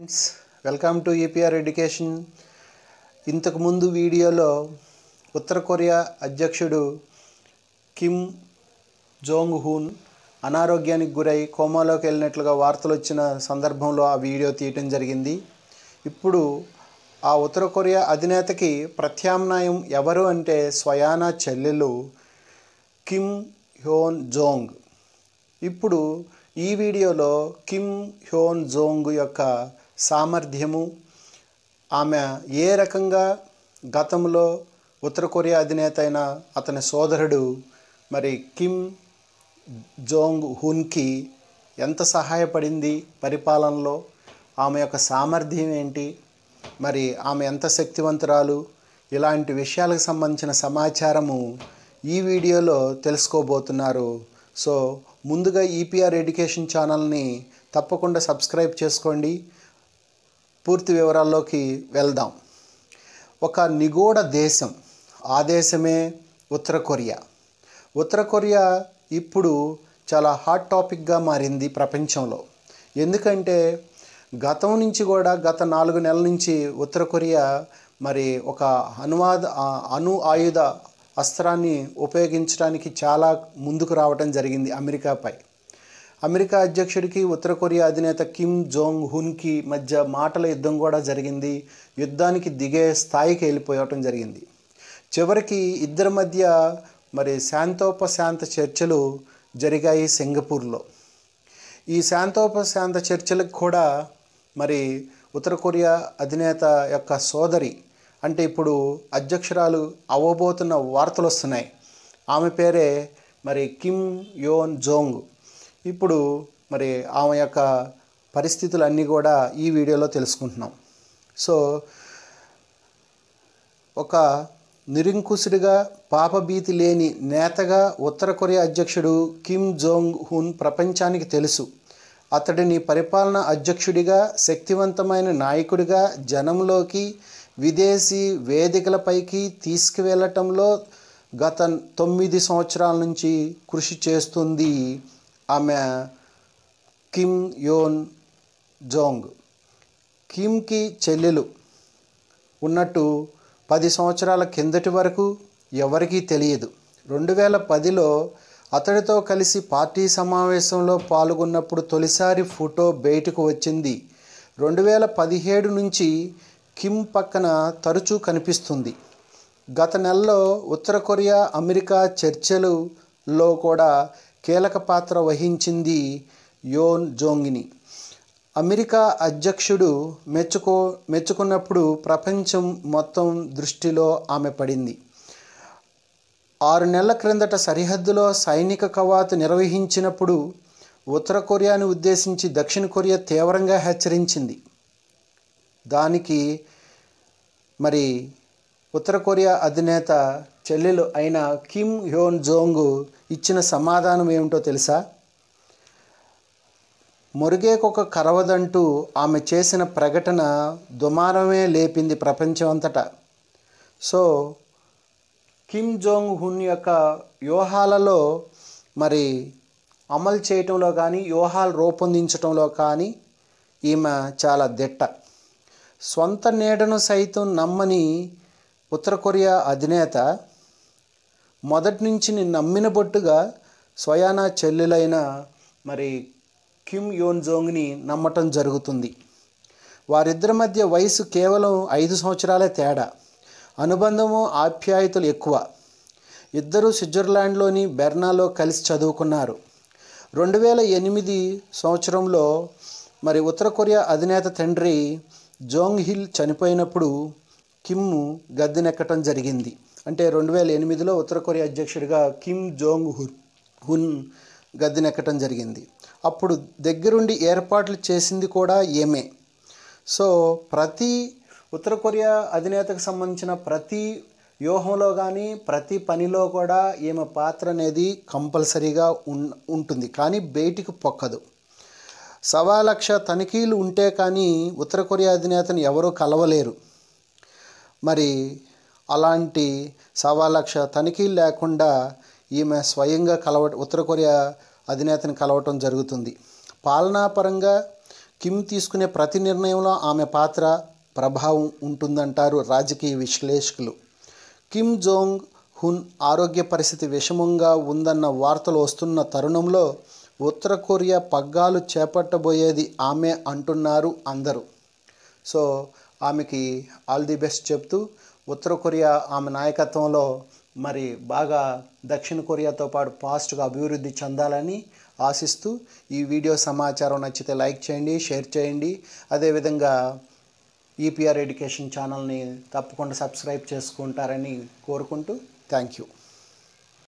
friends welcome to EPR education ఇంతకుముందు వీడియోలో ఉత్తర కొరియా అధ్యక్షుడు కిమ్ జోంగ్ హూన్ అనారోగ్యానికి గురై కోమాలోకి వెళ్ళినట్లుగా వార్తలు వచ్చిన సందర్భంలో ఆ వీడియో తీయటం జరిగింది ఇప్పుడు ఆ ఉత్తర కొరియా అధినేతకి ప్రత్యామ్నాయం ఎవరు అంటే స్వయానా చెల్లెలు కిమ్ హ్యోన్ జోంగ్ ఇప్పుడు ఈ వీడియోలో కిమ్ హ్యోన్ జోంగ్ యొక్క సామర్థ్యము ఆమె ఏ రకంగా గతంలో ఉత్తర కొరియా అధినేత అయిన అతని సోదరుడు మరి కిమ్ జోంగ్ హున్కి ఎంత సహాయపడింది పరిపాలనలో ఆమె యొక్క సామర్థ్యం ఏంటి మరి ఆమె ఎంత శక్తివంతురాలు ఇలాంటి విషయాలకు సంబంధించిన సమాచారము ఈ వీడియోలో తెలుసుకోబోతున్నారు సో ముందుగా ఈపీఆర్ e ఎడ్యుకేషన్ ఛానల్ని తప్పకుండా సబ్స్క్రైబ్ చేసుకోండి పూర్తి వివరాల్లోకి వెళ్దాం ఒక నిగూఢ దేశం ఆ దేశమే ఉత్తర కొరియా ఉత్తర కొరియా ఇప్పుడు చాలా హాట్ టాపిక్గా మారింది ప్రపంచంలో ఎందుకంటే గతం నుంచి కూడా గత నాలుగు నెలల నుంచి ఉత్తర కొరియా మరి ఒక అనువాద అణు ఆయుధ అస్త్రాన్ని ఉపయోగించడానికి చాలా ముందుకు రావడం జరిగింది అమెరికాపై అమెరికా అధ్యక్షుడికి ఉత్తర కొరియా అధినేత కిమ్ జోంగ్ హున్కి మధ్య మాటల యుద్ధం కూడా జరిగింది యుద్ధానికి దిగే స్థాయికి వెళ్ళిపోవటం జరిగింది చివరికి ఇద్దరి మధ్య మరి శాంతోపశాంత చర్చలు జరిగాయి సింగపూర్లో ఈ శాంతోపశాంత చర్చలకు కూడా మరి ఉత్తర కొరియా అధినేత యొక్క సోదరి అంటే ఇప్పుడు అధ్యక్షురాలు అవ్వబోతున్న వార్తలు వస్తున్నాయి ఆమె పేరే మరి కిమ్ యోన్ జోంగ్ ఇప్పుడు మరి ఆమె యొక్క పరిస్థితులన్నీ కూడా ఈ వీడియోలో తెలుసుకుంటున్నాం సో ఒక నిరంకుశుడిగా పాపభీతి లేని నేతగా ఉత్తర కొరియా అధ్యక్షుడు కిమ్ జోంగ్ హున్ ప్రపంచానికి తెలుసు అతడిని పరిపాలన అధ్యక్షుడిగా శక్తివంతమైన నాయకుడిగా జనంలోకి విదేశీ వేదికలపైకి తీసుకువెళ్ళటంలో గత తొమ్మిది సంవత్సరాల నుంచి కృషి చేస్తుంది ఆమె కిమ్ యోన్ జోంగ్ కిమ్కి చెల్లెలు ఉన్నట్టు పది సంవత్సరాల కిందటి వరకు ఎవరికీ తెలియదు రెండు వేల పదిలో అతడితో కలిసి పార్టీ సమావేశంలో పాల్గొన్నప్పుడు తొలిసారి ఫోటో బయటకు వచ్చింది రెండు వేల పదిహేడు నుంచి కిమ్ పక్కన తరచూ కనిపిస్తుంది గత నెలలో ఉత్తర కొరియా అమెరికా చర్చలులో కూడా కీలక పాత్ర వహించింది యోన్ జోంగిని అమెరికా అధ్యక్షుడు మెచ్చుకో మెచ్చుకున్నప్పుడు ప్రపంచం మొత్తం దృష్టిలో ఆమె పడింది ఆరు నెలల క్రిందట సరిహద్దులో సైనిక కవాతు నిర్వహించినప్పుడు ఉత్తర కొరియాను ఉద్దేశించి దక్షిణ కొరియా తీవ్రంగా హెచ్చరించింది దానికి మరి ఉత్తర కొరియా అధినేత చెల్లెలు అయిన కిమ్ హ్యోన్ జోంగ్ ఇచ్చిన సమాధానం ఏమిటో తెలుసా మురిగేకొక కరవదంటూ ఆమె చేసిన ప్రకటన దుమారమే లేపింది ప్రపంచం అంతటా సో కిమ్ జోంగ్ హున్ యొక్క వ్యూహాలలో మరి అమలు చేయటంలో కానీ వ్యూహాలు రూపొందించడంలో కానీ ఈమె చాలా దిట్ట సొంత నీడను సైతం నమ్మని ఉత్తర కొరియా అధినేత మొదటి నుంచి నేను నమ్మిన బొట్టుగా స్వయానా చెల్లెలైన మరి కిమ్ యోన్ జోంగ్ని నమ్మటం జరుగుతుంది వారిద్దరి మధ్య వయసు కేవలం ఐదు సంవత్సరాలే తేడా అనుబంధము ఆప్యాయతలు ఎక్కువ ఇద్దరు స్విట్జర్లాండ్లోని బెర్నాలో కలిసి చదువుకున్నారు రెండు వేల ఎనిమిది సంవత్సరంలో మరి ఉత్తర కొరియా అధినేత తండ్రి జోంగ్ హిల్ చనిపోయినప్పుడు కిమ్ గద్దెనెక్కటం జరిగింది అంటే రెండు వేల ఎనిమిదిలో ఉత్తర కొరియా అధ్యక్షుడిగా కిమ్ జోంగ్ హున్ హున్ గద్దెనెక్కటం జరిగింది అప్పుడు దగ్గరుండి ఏర్పాట్లు చేసింది కూడా ఏమే సో ప్రతి ఉత్తర కొరియా అధినేతకు సంబంధించిన ప్రతి వ్యూహంలో కానీ ప్రతి పనిలో కూడా ఈమె పాత్ర అనేది కంపల్సరీగా ఉంటుంది కానీ బయటికి పొక్కదు సవా లక్ష తనిఖీలు ఉంటే కానీ ఉత్తర కొరియా అధినేతను ఎవరూ కలవలేరు మరి అలాంటి సవా లక్ష తనిఖీలు లేకుండా ఈమె స్వయంగా కలవ ఉత్తర కొరియా అధినేతని కలవటం జరుగుతుంది పాలనాపరంగా కిమ్ తీసుకునే ప్రతి నిర్ణయంలో ఆమె పాత్ర ప్రభావం ఉంటుందంటారు రాజకీయ విశ్లేషకులు కిమ్ జోంగ్ హున్ ఆరోగ్య పరిస్థితి విషమంగా ఉందన్న వార్తలు వస్తున్న తరుణంలో ఉత్తర కొరియా పగ్గాలు చేపట్టబోయేది ఆమె అంటున్నారు అందరూ సో ఆమెకి ఆల్ ది బెస్ట్ చెప్తూ ఉత్తర కొరియా ఆమె నాయకత్వంలో మరి బాగా దక్షిణ కొరియాతో పాటు ఫాస్ట్గా అభివృద్ధి చెందాలని ఆశిస్తూ ఈ వీడియో సమాచారం నచ్చితే లైక్ చేయండి షేర్ చేయండి అదేవిధంగా ఈపీఆర్ ఎడ్యుకేషన్ ఛానల్ని తప్పకుండా సబ్స్క్రైబ్ చేసుకుంటారని కోరుకుంటూ థ్యాంక్ యూ